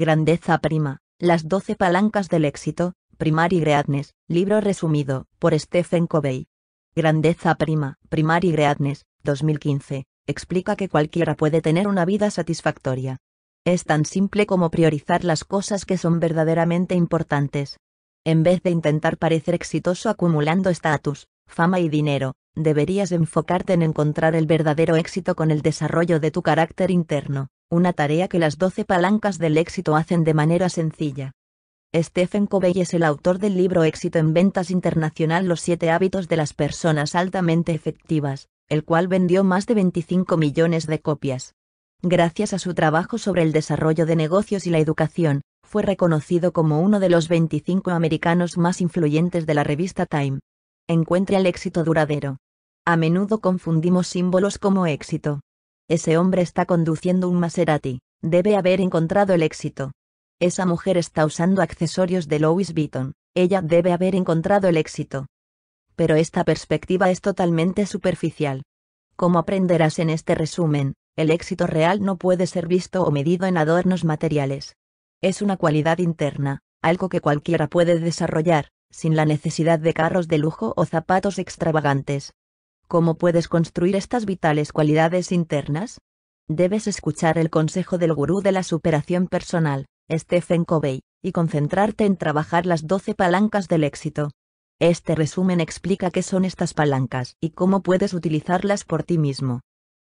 Grandeza prima, Las doce palancas del éxito, y Greatness, libro resumido, por Stephen Covey. Grandeza prima, Primary Greatness, 2015, explica que cualquiera puede tener una vida satisfactoria. Es tan simple como priorizar las cosas que son verdaderamente importantes. En vez de intentar parecer exitoso acumulando estatus, fama y dinero, deberías enfocarte en encontrar el verdadero éxito con el desarrollo de tu carácter interno una tarea que las doce palancas del éxito hacen de manera sencilla. Stephen Covey es el autor del libro Éxito en Ventas Internacional Los siete hábitos de las personas altamente efectivas, el cual vendió más de 25 millones de copias. Gracias a su trabajo sobre el desarrollo de negocios y la educación, fue reconocido como uno de los 25 americanos más influyentes de la revista Time. Encuentre el éxito duradero. A menudo confundimos símbolos como éxito, ese hombre está conduciendo un Maserati, debe haber encontrado el éxito. Esa mujer está usando accesorios de Louis Vuitton, ella debe haber encontrado el éxito. Pero esta perspectiva es totalmente superficial. Como aprenderás en este resumen, el éxito real no puede ser visto o medido en adornos materiales. Es una cualidad interna, algo que cualquiera puede desarrollar, sin la necesidad de carros de lujo o zapatos extravagantes. ¿Cómo puedes construir estas vitales cualidades internas? Debes escuchar el consejo del gurú de la superación personal, Stephen Covey, y concentrarte en trabajar las 12 palancas del éxito. Este resumen explica qué son estas palancas y cómo puedes utilizarlas por ti mismo.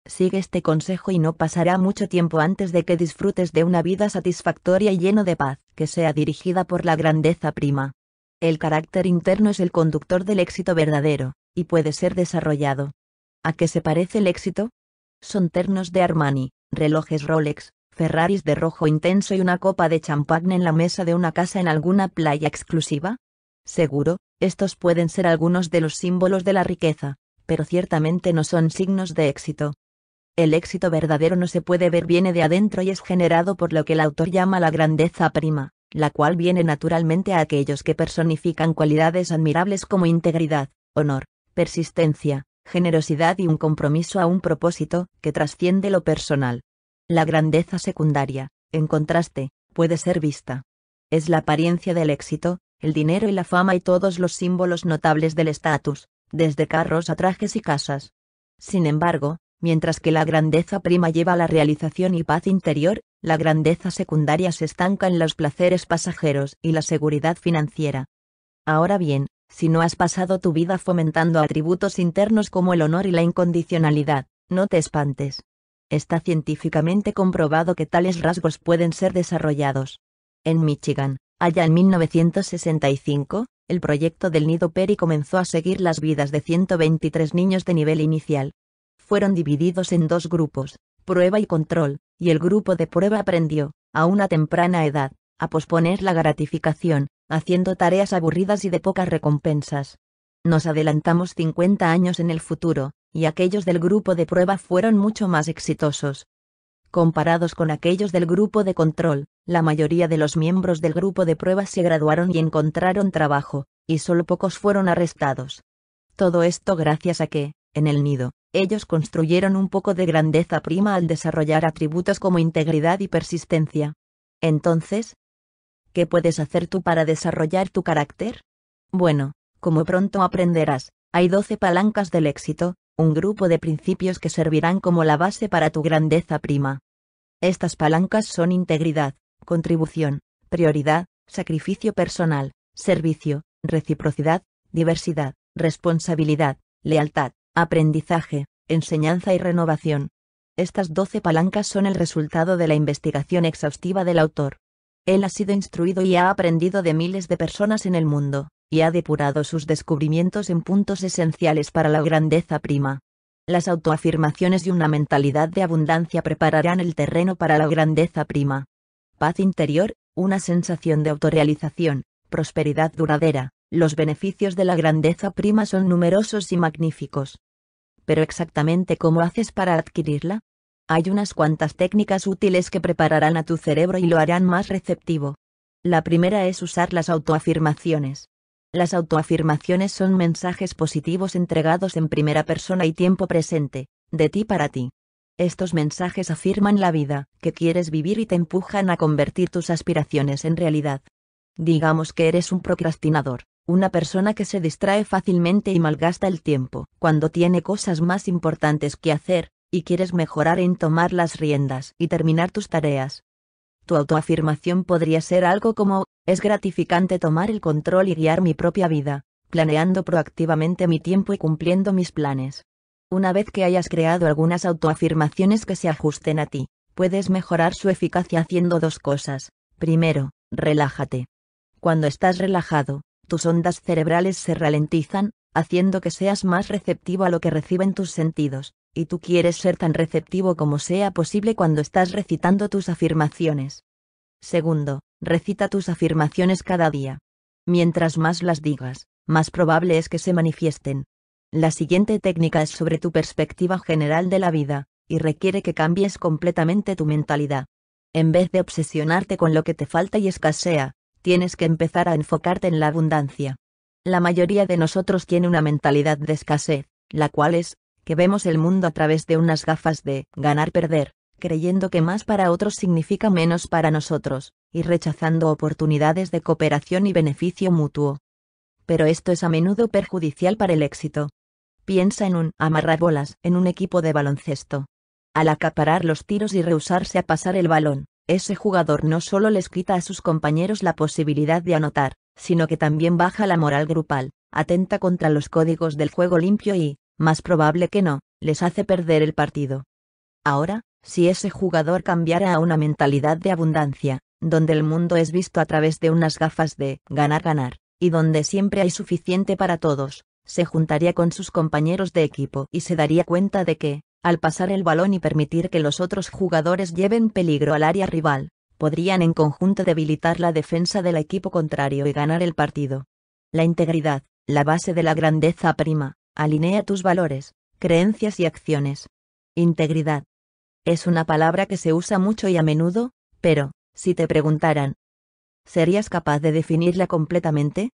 Sigue este consejo y no pasará mucho tiempo antes de que disfrutes de una vida satisfactoria y lleno de paz, que sea dirigida por la grandeza prima. El carácter interno es el conductor del éxito verdadero, y puede ser desarrollado. ¿A qué se parece el éxito? Son ternos de Armani, relojes Rolex, Ferraris de rojo intenso y una copa de champagne en la mesa de una casa en alguna playa exclusiva? Seguro, estos pueden ser algunos de los símbolos de la riqueza, pero ciertamente no son signos de éxito. El éxito verdadero no se puede ver viene de adentro y es generado por lo que el autor llama la grandeza prima, la cual viene naturalmente a aquellos que personifican cualidades admirables como integridad, honor, persistencia, generosidad y un compromiso a un propósito que trasciende lo personal. La grandeza secundaria, en contraste, puede ser vista. Es la apariencia del éxito, el dinero y la fama y todos los símbolos notables del estatus, desde carros a trajes y casas. Sin embargo, mientras que la grandeza prima lleva a la realización y paz interior, la grandeza secundaria se estanca en los placeres pasajeros y la seguridad financiera. Ahora bien, si no has pasado tu vida fomentando atributos internos como el honor y la incondicionalidad, no te espantes. Está científicamente comprobado que tales rasgos pueden ser desarrollados. En Michigan, allá en 1965, el proyecto del Nido Peri comenzó a seguir las vidas de 123 niños de nivel inicial. Fueron divididos en dos grupos, prueba y control, y el grupo de prueba aprendió, a una temprana edad, a posponer la gratificación, haciendo tareas aburridas y de pocas recompensas. Nos adelantamos 50 años en el futuro, y aquellos del grupo de prueba fueron mucho más exitosos. Comparados con aquellos del grupo de control, la mayoría de los miembros del grupo de prueba se graduaron y encontraron trabajo, y solo pocos fueron arrestados. Todo esto gracias a que, en el nido, ellos construyeron un poco de grandeza prima al desarrollar atributos como integridad y persistencia. Entonces, ¿Qué puedes hacer tú para desarrollar tu carácter? Bueno, como pronto aprenderás, hay 12 palancas del éxito, un grupo de principios que servirán como la base para tu grandeza prima. Estas palancas son integridad, contribución, prioridad, sacrificio personal, servicio, reciprocidad, diversidad, responsabilidad, lealtad, aprendizaje, enseñanza y renovación. Estas 12 palancas son el resultado de la investigación exhaustiva del autor. Él ha sido instruido y ha aprendido de miles de personas en el mundo, y ha depurado sus descubrimientos en puntos esenciales para la grandeza prima. Las autoafirmaciones y una mentalidad de abundancia prepararán el terreno para la grandeza prima. Paz interior, una sensación de autorrealización, prosperidad duradera, los beneficios de la grandeza prima son numerosos y magníficos. Pero exactamente cómo haces para adquirirla? Hay unas cuantas técnicas útiles que prepararán a tu cerebro y lo harán más receptivo. La primera es usar las autoafirmaciones. Las autoafirmaciones son mensajes positivos entregados en primera persona y tiempo presente, de ti para ti. Estos mensajes afirman la vida que quieres vivir y te empujan a convertir tus aspiraciones en realidad. Digamos que eres un procrastinador, una persona que se distrae fácilmente y malgasta el tiempo, cuando tiene cosas más importantes que hacer, y quieres mejorar en tomar las riendas y terminar tus tareas. Tu autoafirmación podría ser algo como, es gratificante tomar el control y guiar mi propia vida, planeando proactivamente mi tiempo y cumpliendo mis planes. Una vez que hayas creado algunas autoafirmaciones que se ajusten a ti, puedes mejorar su eficacia haciendo dos cosas. Primero, relájate. Cuando estás relajado, tus ondas cerebrales se ralentizan, haciendo que seas más receptivo a lo que reciben tus sentidos, y tú quieres ser tan receptivo como sea posible cuando estás recitando tus afirmaciones. Segundo, recita tus afirmaciones cada día. Mientras más las digas, más probable es que se manifiesten. La siguiente técnica es sobre tu perspectiva general de la vida, y requiere que cambies completamente tu mentalidad. En vez de obsesionarte con lo que te falta y escasea, tienes que empezar a enfocarte en la abundancia. La mayoría de nosotros tiene una mentalidad de escasez, la cual es, que vemos el mundo a través de unas gafas de ganar-perder, creyendo que más para otros significa menos para nosotros, y rechazando oportunidades de cooperación y beneficio mutuo. Pero esto es a menudo perjudicial para el éxito. Piensa en un amarrar bolas en un equipo de baloncesto. Al acaparar los tiros y rehusarse a pasar el balón, ese jugador no solo les quita a sus compañeros la posibilidad de anotar, sino que también baja la moral grupal, atenta contra los códigos del juego limpio y, más probable que no, les hace perder el partido. Ahora, si ese jugador cambiara a una mentalidad de abundancia, donde el mundo es visto a través de unas gafas de ganar-ganar, y donde siempre hay suficiente para todos, se juntaría con sus compañeros de equipo y se daría cuenta de que, al pasar el balón y permitir que los otros jugadores lleven peligro al área rival, podrían en conjunto debilitar la defensa del equipo contrario y ganar el partido. La integridad, la base de la grandeza prima, Alinea tus valores, creencias y acciones. Integridad. Es una palabra que se usa mucho y a menudo, pero, si te preguntaran, ¿serías capaz de definirla completamente?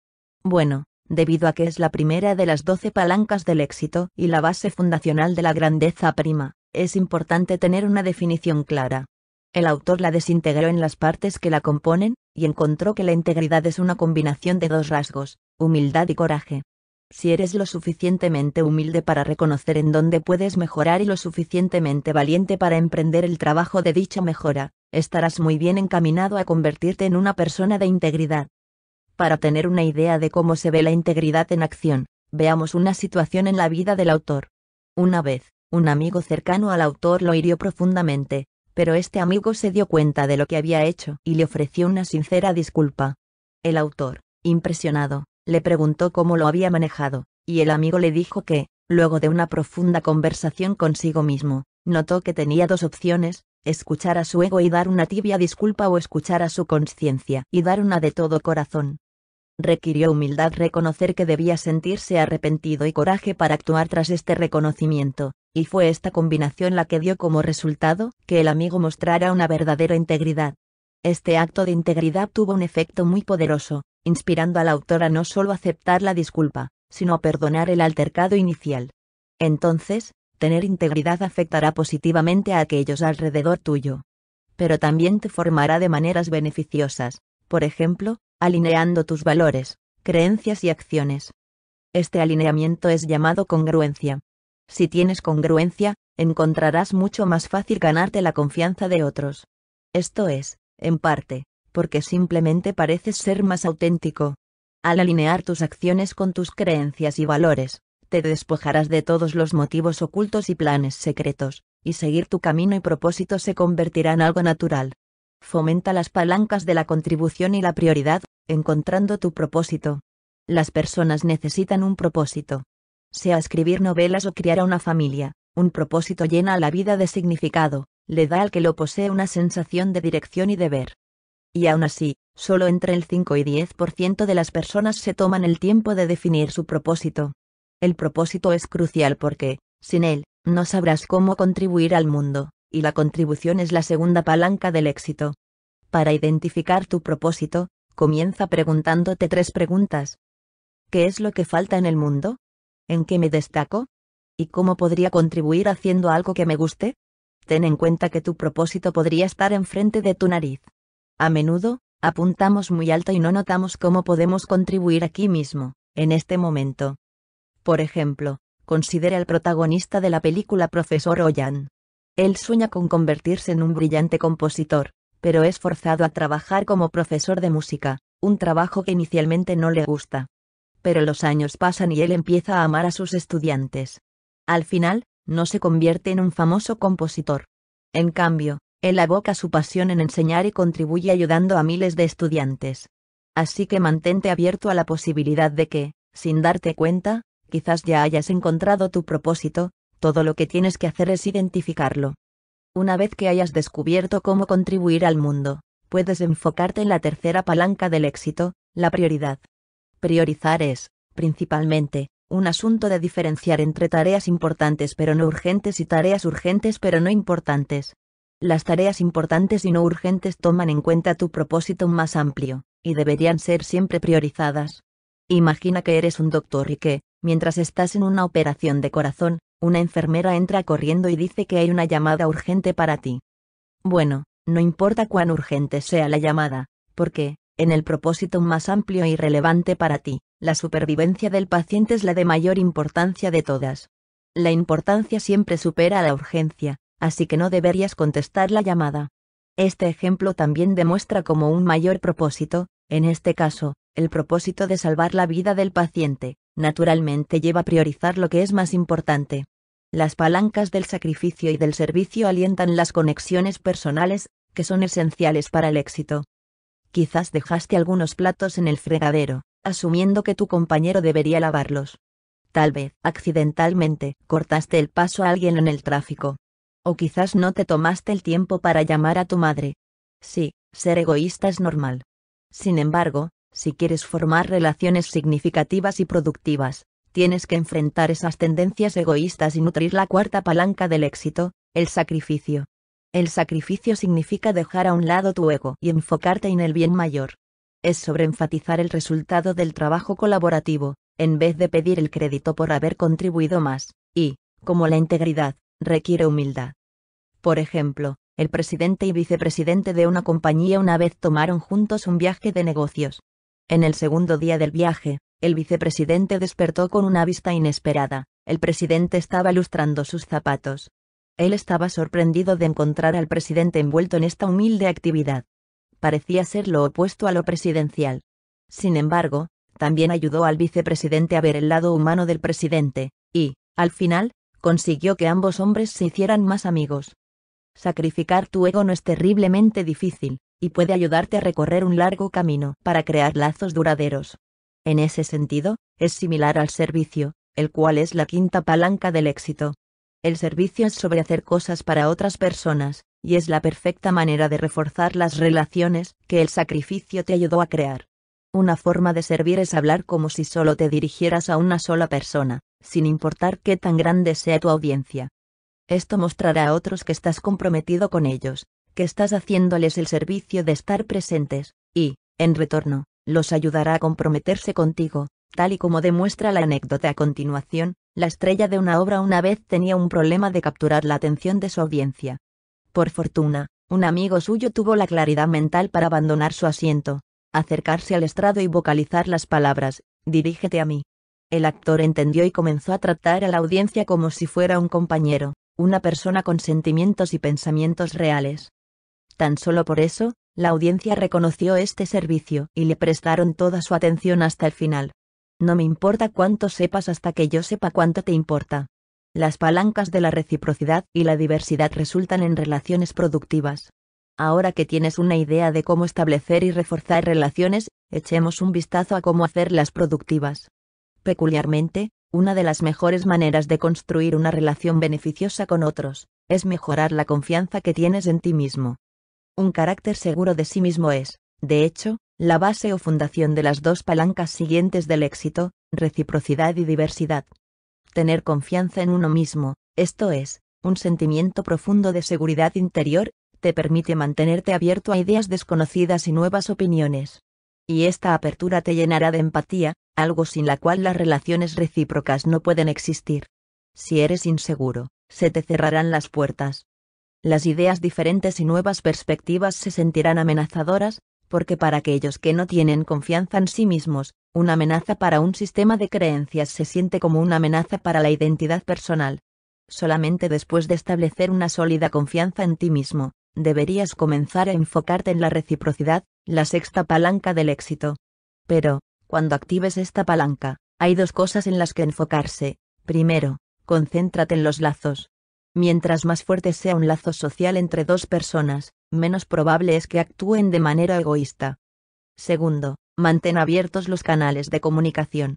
Bueno, debido a que es la primera de las doce palancas del éxito y la base fundacional de la grandeza prima, es importante tener una definición clara. El autor la desintegró en las partes que la componen, y encontró que la integridad es una combinación de dos rasgos, humildad y coraje si eres lo suficientemente humilde para reconocer en dónde puedes mejorar y lo suficientemente valiente para emprender el trabajo de dicha mejora, estarás muy bien encaminado a convertirte en una persona de integridad. Para tener una idea de cómo se ve la integridad en acción, veamos una situación en la vida del autor. Una vez, un amigo cercano al autor lo hirió profundamente, pero este amigo se dio cuenta de lo que había hecho y le ofreció una sincera disculpa. El autor, impresionado, le preguntó cómo lo había manejado, y el amigo le dijo que, luego de una profunda conversación consigo mismo, notó que tenía dos opciones, escuchar a su ego y dar una tibia disculpa o escuchar a su conciencia y dar una de todo corazón. Requirió humildad reconocer que debía sentirse arrepentido y coraje para actuar tras este reconocimiento, y fue esta combinación la que dio como resultado que el amigo mostrara una verdadera integridad. Este acto de integridad tuvo un efecto muy poderoso, inspirando a la autora no solo a aceptar la disculpa, sino a perdonar el altercado inicial. Entonces, tener integridad afectará positivamente a aquellos alrededor tuyo. Pero también te formará de maneras beneficiosas, por ejemplo, alineando tus valores, creencias y acciones. Este alineamiento es llamado congruencia. Si tienes congruencia, encontrarás mucho más fácil ganarte la confianza de otros. Esto es, en parte, porque simplemente pareces ser más auténtico. Al alinear tus acciones con tus creencias y valores, te despojarás de todos los motivos ocultos y planes secretos, y seguir tu camino y propósito se convertirá en algo natural. Fomenta las palancas de la contribución y la prioridad, encontrando tu propósito. Las personas necesitan un propósito. Sea escribir novelas o criar a una familia, un propósito llena la vida de significado, le da al que lo posee una sensación de dirección y deber y aún así, solo entre el 5 y 10% de las personas se toman el tiempo de definir su propósito. El propósito es crucial porque, sin él, no sabrás cómo contribuir al mundo, y la contribución es la segunda palanca del éxito. Para identificar tu propósito, comienza preguntándote tres preguntas. ¿Qué es lo que falta en el mundo? ¿En qué me destaco? ¿Y cómo podría contribuir haciendo algo que me guste? Ten en cuenta que tu propósito podría estar enfrente de tu nariz, a menudo, apuntamos muy alto y no notamos cómo podemos contribuir aquí mismo, en este momento. Por ejemplo, considera al protagonista de la película Profesor Oyan. Él sueña con convertirse en un brillante compositor, pero es forzado a trabajar como profesor de música, un trabajo que inicialmente no le gusta. Pero los años pasan y él empieza a amar a sus estudiantes. Al final, no se convierte en un famoso compositor. En cambio, él aboca su pasión en enseñar y contribuye ayudando a miles de estudiantes. Así que mantente abierto a la posibilidad de que, sin darte cuenta, quizás ya hayas encontrado tu propósito, todo lo que tienes que hacer es identificarlo. Una vez que hayas descubierto cómo contribuir al mundo, puedes enfocarte en la tercera palanca del éxito, la prioridad. Priorizar es, principalmente, un asunto de diferenciar entre tareas importantes pero no urgentes y tareas urgentes pero no importantes. Las tareas importantes y no urgentes toman en cuenta tu propósito más amplio, y deberían ser siempre priorizadas. Imagina que eres un doctor y que, mientras estás en una operación de corazón, una enfermera entra corriendo y dice que hay una llamada urgente para ti. Bueno, no importa cuán urgente sea la llamada, porque, en el propósito más amplio y relevante para ti, la supervivencia del paciente es la de mayor importancia de todas. La importancia siempre supera a la urgencia, así que no deberías contestar la llamada. Este ejemplo también demuestra como un mayor propósito, en este caso, el propósito de salvar la vida del paciente, naturalmente lleva a priorizar lo que es más importante. Las palancas del sacrificio y del servicio alientan las conexiones personales, que son esenciales para el éxito. Quizás dejaste algunos platos en el fregadero, asumiendo que tu compañero debería lavarlos. Tal vez, accidentalmente, cortaste el paso a alguien en el tráfico, o quizás no te tomaste el tiempo para llamar a tu madre. Sí, ser egoísta es normal. Sin embargo, si quieres formar relaciones significativas y productivas, tienes que enfrentar esas tendencias egoístas y nutrir la cuarta palanca del éxito, el sacrificio. El sacrificio significa dejar a un lado tu ego y enfocarte en el bien mayor. Es sobreenfatizar el resultado del trabajo colaborativo, en vez de pedir el crédito por haber contribuido más, y, como la integridad, requiere humildad. Por ejemplo, el presidente y vicepresidente de una compañía una vez tomaron juntos un viaje de negocios. En el segundo día del viaje, el vicepresidente despertó con una vista inesperada. El presidente estaba lustrando sus zapatos. Él estaba sorprendido de encontrar al presidente envuelto en esta humilde actividad. Parecía ser lo opuesto a lo presidencial. Sin embargo, también ayudó al vicepresidente a ver el lado humano del presidente, y, al final, consiguió que ambos hombres se hicieran más amigos. Sacrificar tu ego no es terriblemente difícil, y puede ayudarte a recorrer un largo camino para crear lazos duraderos. En ese sentido, es similar al servicio, el cual es la quinta palanca del éxito. El servicio es sobre hacer cosas para otras personas, y es la perfecta manera de reforzar las relaciones que el sacrificio te ayudó a crear. Una forma de servir es hablar como si solo te dirigieras a una sola persona, sin importar qué tan grande sea tu audiencia. Esto mostrará a otros que estás comprometido con ellos, que estás haciéndoles el servicio de estar presentes, y, en retorno, los ayudará a comprometerse contigo, tal y como demuestra la anécdota a continuación, la estrella de una obra una vez tenía un problema de capturar la atención de su audiencia. Por fortuna, un amigo suyo tuvo la claridad mental para abandonar su asiento, acercarse al estrado y vocalizar las palabras, dirígete a mí. El actor entendió y comenzó a tratar a la audiencia como si fuera un compañero, una persona con sentimientos y pensamientos reales. Tan solo por eso, la audiencia reconoció este servicio y le prestaron toda su atención hasta el final. No me importa cuánto sepas hasta que yo sepa cuánto te importa. Las palancas de la reciprocidad y la diversidad resultan en relaciones productivas. Ahora que tienes una idea de cómo establecer y reforzar relaciones, echemos un vistazo a cómo hacerlas productivas. Peculiarmente, una de las mejores maneras de construir una relación beneficiosa con otros, es mejorar la confianza que tienes en ti mismo. Un carácter seguro de sí mismo es, de hecho, la base o fundación de las dos palancas siguientes del éxito, reciprocidad y diversidad. Tener confianza en uno mismo, esto es, un sentimiento profundo de seguridad interior, te permite mantenerte abierto a ideas desconocidas y nuevas opiniones. Y esta apertura te llenará de empatía, algo sin la cual las relaciones recíprocas no pueden existir. Si eres inseguro, se te cerrarán las puertas. Las ideas diferentes y nuevas perspectivas se sentirán amenazadoras, porque para aquellos que no tienen confianza en sí mismos, una amenaza para un sistema de creencias se siente como una amenaza para la identidad personal. Solamente después de establecer una sólida confianza en ti mismo, deberías comenzar a enfocarte en la reciprocidad, la sexta palanca del éxito. Pero, cuando actives esta palanca, hay dos cosas en las que enfocarse. Primero, concéntrate en los lazos. Mientras más fuerte sea un lazo social entre dos personas, menos probable es que actúen de manera egoísta. Segundo, mantén abiertos los canales de comunicación.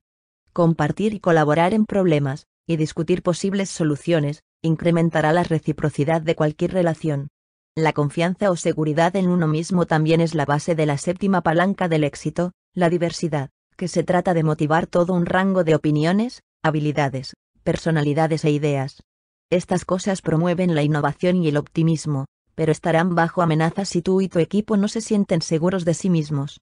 Compartir y colaborar en problemas, y discutir posibles soluciones, incrementará la reciprocidad de cualquier relación. La confianza o seguridad en uno mismo también es la base de la séptima palanca del éxito, la diversidad que se trata de motivar todo un rango de opiniones, habilidades, personalidades e ideas. Estas cosas promueven la innovación y el optimismo, pero estarán bajo amenaza si tú y tu equipo no se sienten seguros de sí mismos.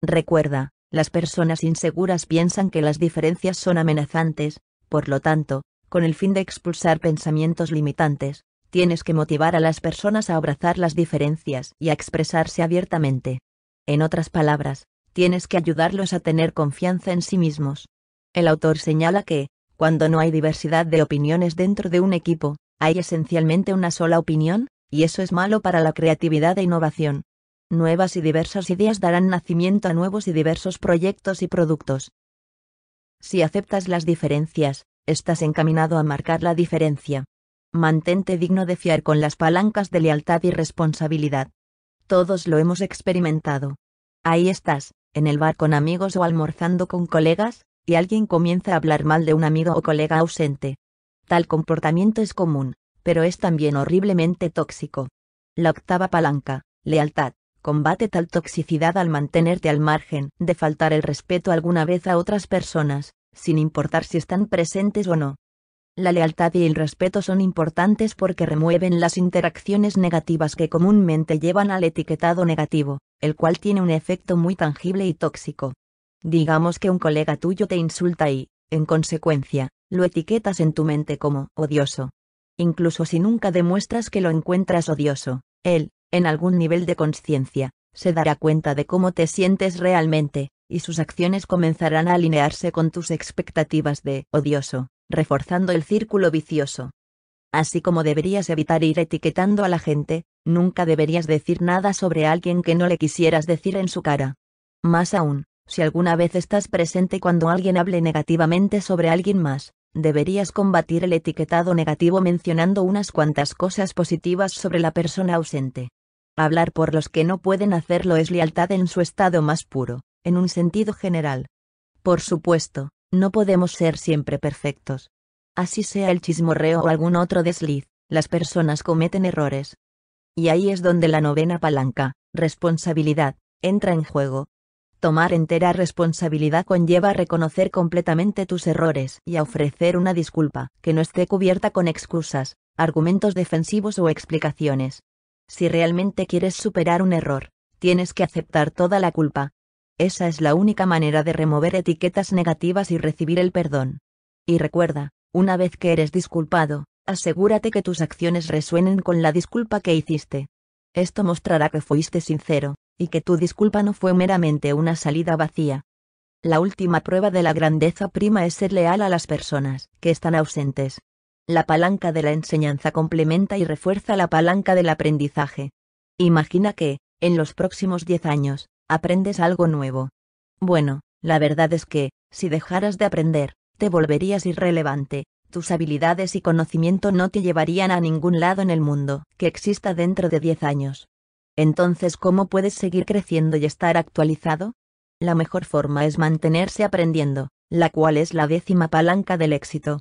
Recuerda, las personas inseguras piensan que las diferencias son amenazantes, por lo tanto, con el fin de expulsar pensamientos limitantes, tienes que motivar a las personas a abrazar las diferencias y a expresarse abiertamente. En otras palabras, tienes que ayudarlos a tener confianza en sí mismos. El autor señala que, cuando no hay diversidad de opiniones dentro de un equipo, hay esencialmente una sola opinión, y eso es malo para la creatividad e innovación. Nuevas y diversas ideas darán nacimiento a nuevos y diversos proyectos y productos. Si aceptas las diferencias, estás encaminado a marcar la diferencia. Mantente digno de fiar con las palancas de lealtad y responsabilidad. Todos lo hemos experimentado. Ahí estás, en el bar con amigos o almorzando con colegas, y alguien comienza a hablar mal de un amigo o colega ausente. Tal comportamiento es común, pero es también horriblemente tóxico. La octava palanca, lealtad, combate tal toxicidad al mantenerte al margen de faltar el respeto alguna vez a otras personas, sin importar si están presentes o no. La lealtad y el respeto son importantes porque remueven las interacciones negativas que comúnmente llevan al etiquetado negativo, el cual tiene un efecto muy tangible y tóxico. Digamos que un colega tuyo te insulta y, en consecuencia, lo etiquetas en tu mente como odioso. Incluso si nunca demuestras que lo encuentras odioso, él, en algún nivel de conciencia, se dará cuenta de cómo te sientes realmente, y sus acciones comenzarán a alinearse con tus expectativas de odioso reforzando el círculo vicioso. Así como deberías evitar ir etiquetando a la gente, nunca deberías decir nada sobre alguien que no le quisieras decir en su cara. Más aún, si alguna vez estás presente cuando alguien hable negativamente sobre alguien más, deberías combatir el etiquetado negativo mencionando unas cuantas cosas positivas sobre la persona ausente. Hablar por los que no pueden hacerlo es lealtad en su estado más puro, en un sentido general. Por supuesto, no podemos ser siempre perfectos. Así sea el chismorreo o algún otro desliz, las personas cometen errores. Y ahí es donde la novena palanca, responsabilidad, entra en juego. Tomar entera responsabilidad conlleva reconocer completamente tus errores y a ofrecer una disculpa, que no esté cubierta con excusas, argumentos defensivos o explicaciones. Si realmente quieres superar un error, tienes que aceptar toda la culpa, esa es la única manera de remover etiquetas negativas y recibir el perdón. Y recuerda, una vez que eres disculpado, asegúrate que tus acciones resuenen con la disculpa que hiciste. Esto mostrará que fuiste sincero, y que tu disculpa no fue meramente una salida vacía. La última prueba de la grandeza prima es ser leal a las personas que están ausentes. La palanca de la enseñanza complementa y refuerza la palanca del aprendizaje. Imagina que, en los próximos 10 años, aprendes algo nuevo. Bueno, la verdad es que, si dejaras de aprender, te volverías irrelevante, tus habilidades y conocimiento no te llevarían a ningún lado en el mundo que exista dentro de 10 años. Entonces, ¿cómo puedes seguir creciendo y estar actualizado? La mejor forma es mantenerse aprendiendo, la cual es la décima palanca del éxito.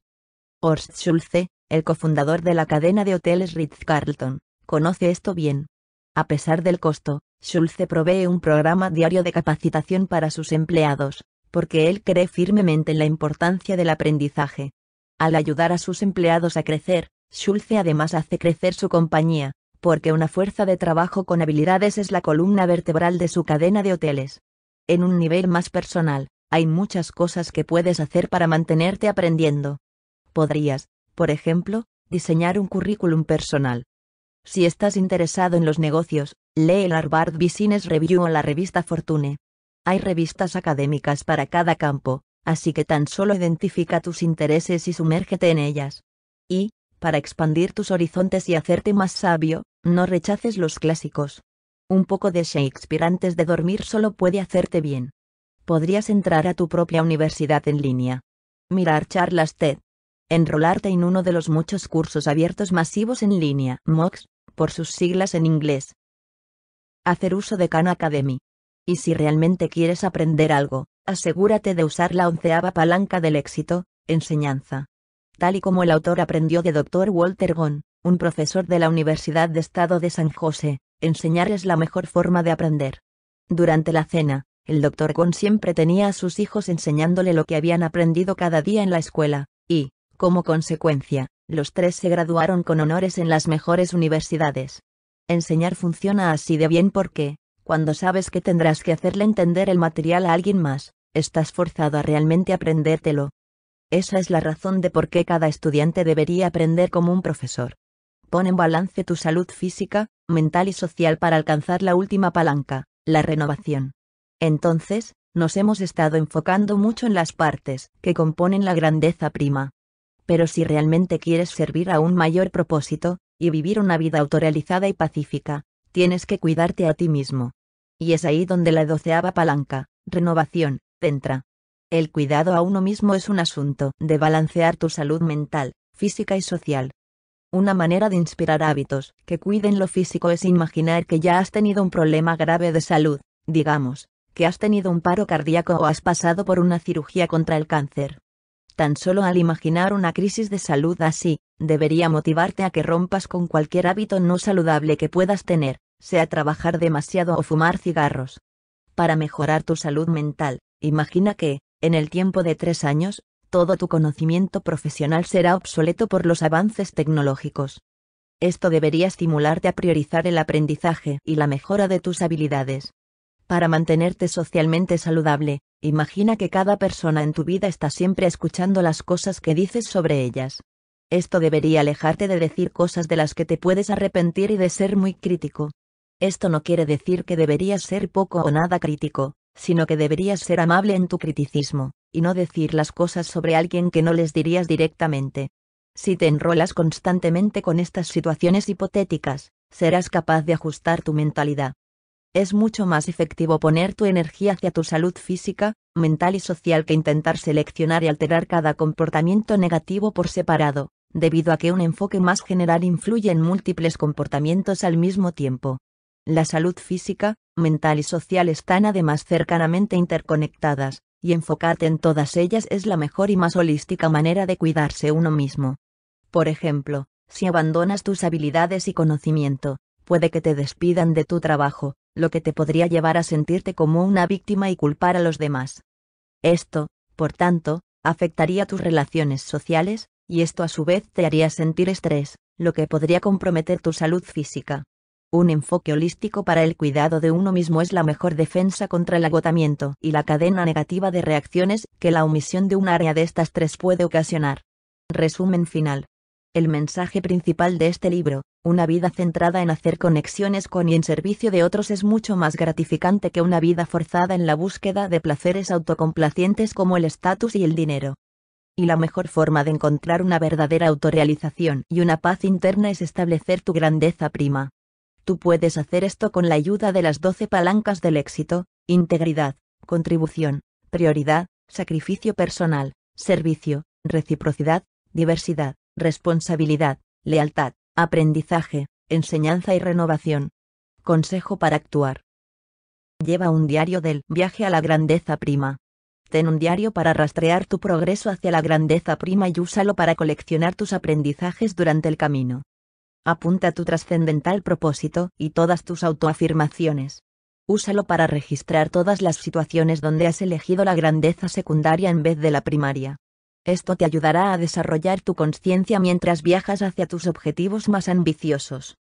Horst Schulze, el cofundador de la cadena de hoteles Ritz-Carlton, conoce esto bien. A pesar del costo, Schulze provee un programa diario de capacitación para sus empleados, porque él cree firmemente en la importancia del aprendizaje. Al ayudar a sus empleados a crecer, Schulze además hace crecer su compañía, porque una fuerza de trabajo con habilidades es la columna vertebral de su cadena de hoteles. En un nivel más personal, hay muchas cosas que puedes hacer para mantenerte aprendiendo. Podrías, por ejemplo, diseñar un currículum personal, si estás interesado en los negocios, lee el Harvard Business Review o la revista Fortune. Hay revistas académicas para cada campo, así que tan solo identifica tus intereses y sumérgete en ellas. Y, para expandir tus horizontes y hacerte más sabio, no rechaces los clásicos. Un poco de Shakespeare antes de dormir solo puede hacerte bien. Podrías entrar a tu propia universidad en línea. Mirar charlas TED. Enrolarte en uno de los muchos cursos abiertos masivos en línea, MOOCs, por sus siglas en inglés. Hacer uso de Khan Academy. Y si realmente quieres aprender algo, asegúrate de usar la onceava palanca del éxito, enseñanza. Tal y como el autor aprendió de Dr. Walter Gone, un profesor de la Universidad de Estado de San José, enseñar es la mejor forma de aprender. Durante la cena, el doctor Gone siempre tenía a sus hijos enseñándole lo que habían aprendido cada día en la escuela, y, como consecuencia, los tres se graduaron con honores en las mejores universidades. Enseñar funciona así de bien porque, cuando sabes que tendrás que hacerle entender el material a alguien más, estás forzado a realmente aprendértelo. Esa es la razón de por qué cada estudiante debería aprender como un profesor. Pon en balance tu salud física, mental y social para alcanzar la última palanca, la renovación. Entonces, nos hemos estado enfocando mucho en las partes que componen la grandeza prima, pero si realmente quieres servir a un mayor propósito, y vivir una vida autorrealizada y pacífica, tienes que cuidarte a ti mismo. Y es ahí donde la doceava palanca, renovación, entra. El cuidado a uno mismo es un asunto de balancear tu salud mental, física y social. Una manera de inspirar hábitos que cuiden lo físico es imaginar que ya has tenido un problema grave de salud, digamos, que has tenido un paro cardíaco o has pasado por una cirugía contra el cáncer. Tan solo al imaginar una crisis de salud así, debería motivarte a que rompas con cualquier hábito no saludable que puedas tener, sea trabajar demasiado o fumar cigarros. Para mejorar tu salud mental, imagina que, en el tiempo de tres años, todo tu conocimiento profesional será obsoleto por los avances tecnológicos. Esto debería estimularte a priorizar el aprendizaje y la mejora de tus habilidades. Para mantenerte socialmente saludable, Imagina que cada persona en tu vida está siempre escuchando las cosas que dices sobre ellas. Esto debería alejarte de decir cosas de las que te puedes arrepentir y de ser muy crítico. Esto no quiere decir que deberías ser poco o nada crítico, sino que deberías ser amable en tu criticismo, y no decir las cosas sobre alguien que no les dirías directamente. Si te enrolas constantemente con estas situaciones hipotéticas, serás capaz de ajustar tu mentalidad es mucho más efectivo poner tu energía hacia tu salud física, mental y social que intentar seleccionar y alterar cada comportamiento negativo por separado, debido a que un enfoque más general influye en múltiples comportamientos al mismo tiempo. La salud física, mental y social están además cercanamente interconectadas, y enfocarte en todas ellas es la mejor y más holística manera de cuidarse uno mismo. Por ejemplo, si abandonas tus habilidades y conocimiento, puede que te despidan de tu trabajo, lo que te podría llevar a sentirte como una víctima y culpar a los demás. Esto, por tanto, afectaría tus relaciones sociales, y esto a su vez te haría sentir estrés, lo que podría comprometer tu salud física. Un enfoque holístico para el cuidado de uno mismo es la mejor defensa contra el agotamiento y la cadena negativa de reacciones que la omisión de un área de estas tres puede ocasionar. Resumen final. El mensaje principal de este libro, una vida centrada en hacer conexiones con y en servicio de otros es mucho más gratificante que una vida forzada en la búsqueda de placeres autocomplacientes como el estatus y el dinero. Y la mejor forma de encontrar una verdadera autorrealización y una paz interna es establecer tu grandeza prima. Tú puedes hacer esto con la ayuda de las doce palancas del éxito, integridad, contribución, prioridad, sacrificio personal, servicio, reciprocidad, diversidad, responsabilidad, lealtad, Aprendizaje, enseñanza y renovación. Consejo para actuar. Lleva un diario del viaje a la grandeza prima. Ten un diario para rastrear tu progreso hacia la grandeza prima y úsalo para coleccionar tus aprendizajes durante el camino. Apunta tu trascendental propósito y todas tus autoafirmaciones. Úsalo para registrar todas las situaciones donde has elegido la grandeza secundaria en vez de la primaria. Esto te ayudará a desarrollar tu conciencia mientras viajas hacia tus objetivos más ambiciosos.